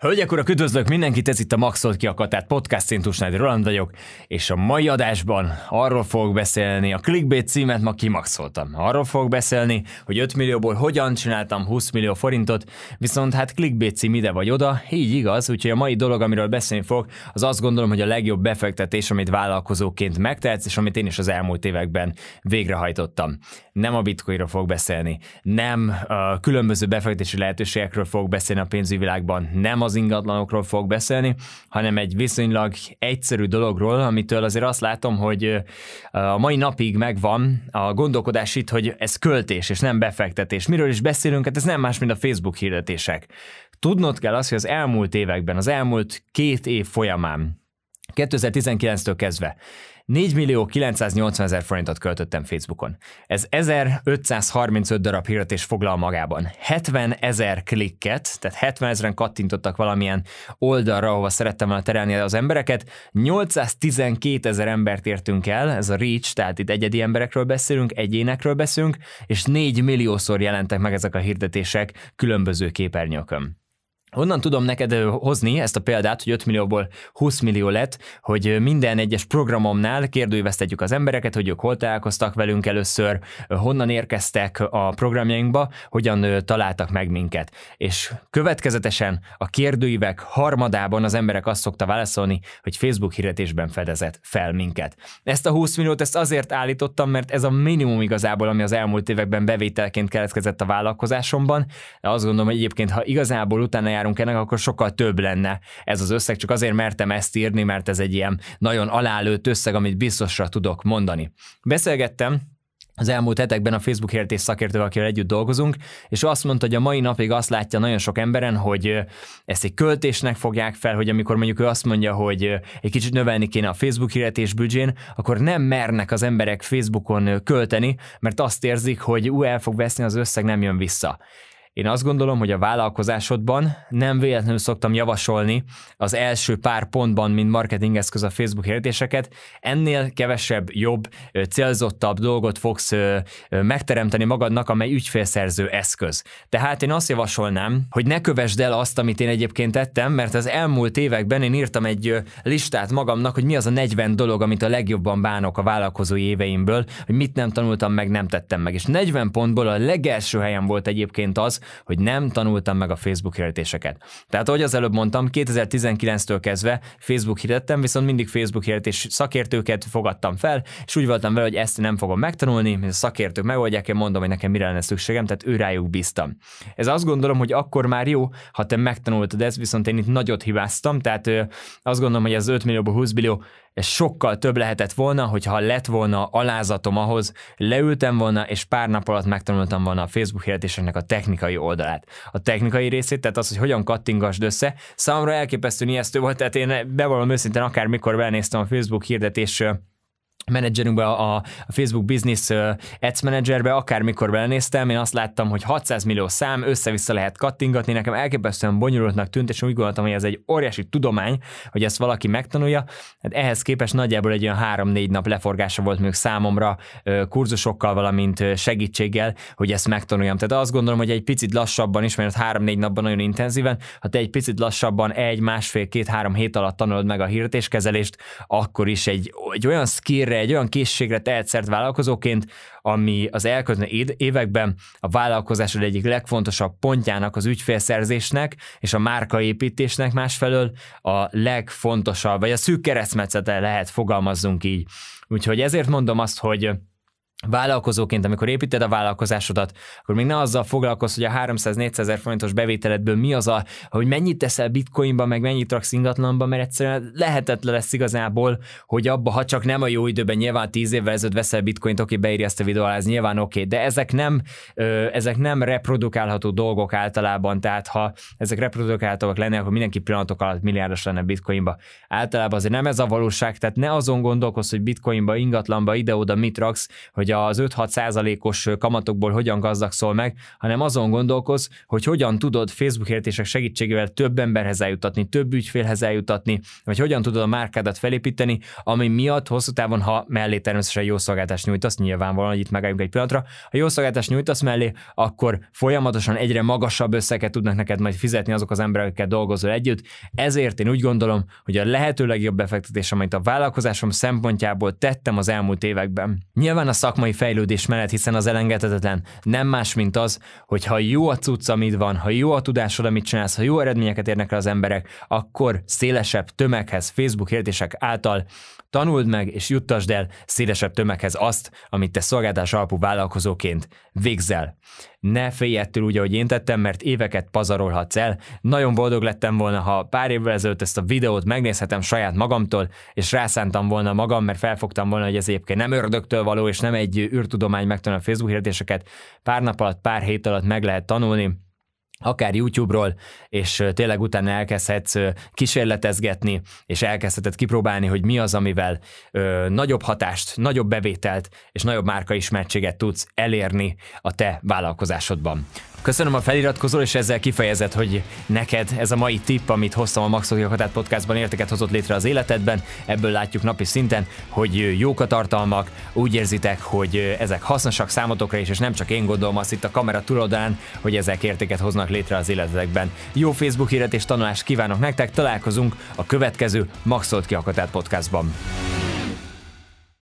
Hölgyek, urak, üdvözlök mindenkit, ez itt a Maxolt ki a Katát podcast, Szintusnádi Roland vagyok, és a mai adásban arról fogok beszélni, a clickbait címet ma kimaxoltam. Arról fogok beszélni, hogy 5 millióból hogyan csináltam 20 millió forintot, viszont hát clickbait cím ide vagy oda, így igaz, úgyhogy a mai dolog, amiről beszélni fogok, az azt gondolom, hogy a legjobb befektetés, amit vállalkozóként megtehetsz, és amit én is az elmúlt években végrehajtottam. Nem a bitcoinra fog beszélni, nem a különböző befektetési lehetőségekről fog beszélni a pénzügyi világban, nem az az ingatlanokról fog beszélni, hanem egy viszonylag egyszerű dologról, amitől azért azt látom, hogy a mai napig megvan a gondolkodás itt, hogy ez költés és nem befektetés. Miről is beszélünk? Hát ez nem más, mint a Facebook hirdetések. Tudnod kell azt, hogy az elmúlt években, az elmúlt két év folyamán 2019-től kezdve 4 millió 980 ezer forintot költöttem Facebookon. Ez 1535 darab hirdetés foglal magában. 70 ezer klikket, tehát 70 ezeren kattintottak valamilyen oldalra, ahova szerettem volna terelni az embereket. 812 ezer embert értünk el, ez a reach, tehát itt egyedi emberekről beszélünk, egyénekről beszélünk, és 4 milliószor jelentek meg ezek a hirdetések különböző képernyőkön. Honnan tudom neked hozni ezt a példát, hogy 5 millióból 20 millió lett, hogy minden egyes programomnál kérdőjvesztetjük az embereket, hogy ők hol találkoztak velünk először, honnan érkeztek a programjainkba, hogyan találtak meg minket. És következetesen a kérdőívek harmadában az emberek azt szokta válaszolni, hogy Facebook hirdetésben fedezett fel minket. Ezt a 20 milliót ezt azért állítottam, mert ez a minimum igazából, ami az elmúlt években bevételként keletkezett a vállalkozásomban. Azt gondolom, hogy egyébként, ha igazából utána járunk ennek, akkor sokkal több lenne ez az összeg, csak azért mertem ezt írni, mert ez egy ilyen nagyon alálőtt összeg, amit biztosra tudok mondani. Beszélgettem az elmúlt hetekben a Facebook értés szakértővel, akivel együtt dolgozunk, és ő azt mondta, hogy a mai napig azt látja nagyon sok emberen, hogy ezt egy költésnek fogják fel, hogy amikor mondjuk ő azt mondja, hogy egy kicsit növelni kéne a Facebook hirdetés büdzsén, akkor nem mernek az emberek Facebookon költeni, mert azt érzik, hogy ú, el fog veszni az összeg, nem jön vissza. Én azt gondolom, hogy a vállalkozásodban nem véletlenül szoktam javasolni az első pár pontban, mint marketingeszköz a Facebook hirdetéseket, ennél kevesebb, jobb, célzottabb dolgot fogsz megteremteni magadnak, amely ügyfélszerző eszköz. Tehát én azt javasolnám, hogy ne kövesd el azt, amit én egyébként tettem, mert az elmúlt években én írtam egy listát magamnak, hogy mi az a 40 dolog, amit a legjobban bánok a vállalkozói éveimből, hogy mit nem tanultam meg, nem tettem meg. És 40 pontból a legelső helyen volt egyébként az, hogy nem tanultam meg a Facebook hirdetéseket. Tehát, ahogy az előbb mondtam, 2019-től kezdve Facebook hirdettem, viszont mindig Facebook hirdetés szakértőket fogadtam fel, és úgy voltam vele, hogy ezt nem fogom megtanulni, mert a szakértők megoldják, én mondom, hogy nekem mire lenne szükségem, tehát ő rájuk bíztam. Ez azt gondolom, hogy akkor már jó, ha te megtanultad ezt, viszont én itt nagyot hibáztam, tehát azt gondolom, hogy az 5 millióból 20 millió ez sokkal több lehetett volna, hogyha lett volna alázatom ahhoz, leültem volna, és pár nap alatt megtanultam volna a Facebook hirdetéseknek a technikai technikai oldalát. A technikai részét, tehát az, hogy hogyan kattingasd össze, számomra elképesztő ijesztő volt, tehát én bevallom őszintén, akár mikor belenéztem a Facebook hirdetés menedzserünkbe, a, a Facebook Business Ads Managerbe, akármikor belenéztem, én azt láttam, hogy 600 millió szám, össze-vissza lehet kattingatni, nekem elképesztően bonyolultnak tűnt, és úgy gondoltam, hogy ez egy óriási tudomány, hogy ezt valaki megtanulja. Hát ehhez képest nagyjából egy olyan 3-4 nap leforgása volt még számomra kurzusokkal, valamint segítséggel, hogy ezt megtanuljam. Tehát azt gondolom, hogy egy picit lassabban is, mert 3-4 napban nagyon intenzíven, ha te egy picit lassabban egy, másfél, két, három hét alatt tanulod meg a hirdetéskezelést, akkor is egy, egy olyan skillre, egy olyan készségre tehet szert vállalkozóként, ami az elkövetkező években a vállalkozásod egyik legfontosabb pontjának, az ügyfélszerzésnek és a márkaépítésnek másfelől a legfontosabb, vagy a szűk keresztmetszete lehet, fogalmazzunk így. Úgyhogy ezért mondom azt, hogy vállalkozóként, amikor építed a vállalkozásodat, akkor még ne azzal foglalkozz, hogy a 300-400 ezer forintos bevételedből mi az a, hogy mennyit teszel bitcoinba, meg mennyit raksz ingatlanba, mert egyszerűen lehetetlen lesz igazából, hogy abba, ha csak nem a jó időben, nyilván 10 évvel ezelőtt veszel bitcoint, oké, beírja ezt a videó alá, ez nyilván oké, de ezek nem, ö, ezek nem reprodukálható dolgok általában, tehát ha ezek reprodukálhatóak lennének, akkor mindenki pillanatok alatt milliárdos lenne bitcoinba. Általában azért nem ez a valóság, tehát ne azon gondolkozz, hogy bitcoinba, ingatlanba, ide-oda mit raksz, hogy hogy az 5-6 százalékos kamatokból hogyan gazdagszol meg, hanem azon gondolkoz, hogy hogyan tudod Facebook értések segítségével több emberhez eljutatni, több ügyfélhez eljutatni, vagy hogyan tudod a márkádat felépíteni, ami miatt hosszú távon, ha mellé természetesen jó szolgáltást nyújtasz, nyilvánvalóan, hogy itt megálljunk egy pillanatra, ha jó szolgáltást nyújtasz mellé, akkor folyamatosan egyre magasabb összeget tudnak neked majd fizetni azok az emberek, akikkel dolgozol együtt. Ezért én úgy gondolom, hogy a lehető legjobb befektetés, amit a vállalkozásom szempontjából tettem az elmúlt években. Nyilván a szakma szakmai fejlődés mellett, hiszen az elengedhetetlen nem más, mint az, hogy ha jó a cucc, amit van, ha jó a tudásod, amit csinálsz, ha jó eredményeket érnek el az emberek, akkor szélesebb tömeghez Facebook értések által Tanuld meg és juttasd el szélesebb tömeghez azt, amit te szolgáltás alapú vállalkozóként végzel. Ne félj ettől úgy, ahogy én tettem, mert éveket pazarolhatsz el. Nagyon boldog lettem volna, ha pár évvel ezelőtt ezt a videót megnézhetem saját magamtól, és rászántam volna magam, mert felfogtam volna, hogy ez egyébként nem ördögtől való, és nem egy űrtudomány megtanul a Facebook hirdéseket. Pár nap alatt, pár hét alatt meg lehet tanulni akár YouTube-ról, és tényleg utána elkezdhetsz kísérletezgetni, és elkezdheted kipróbálni, hogy mi az, amivel ö, nagyobb hatást, nagyobb bevételt és nagyobb márkaismertséget tudsz elérni a te vállalkozásodban. Köszönöm a feliratkozó, és ezzel kifejezett, hogy neked ez a mai tipp, amit hoztam a Maxok Joghatát podcastban érteket hozott létre az életedben. Ebből látjuk napi szinten, hogy jók a tartalmak, úgy érzitek, hogy ezek hasznosak számotokra is, és nem csak én gondolom azt itt a kamera túloldalán, hogy ezek értéket hoznak létre az életedekben. Jó Facebook híret és tanulást kívánok nektek, találkozunk a következő Maxolt Kiakatát podcastban.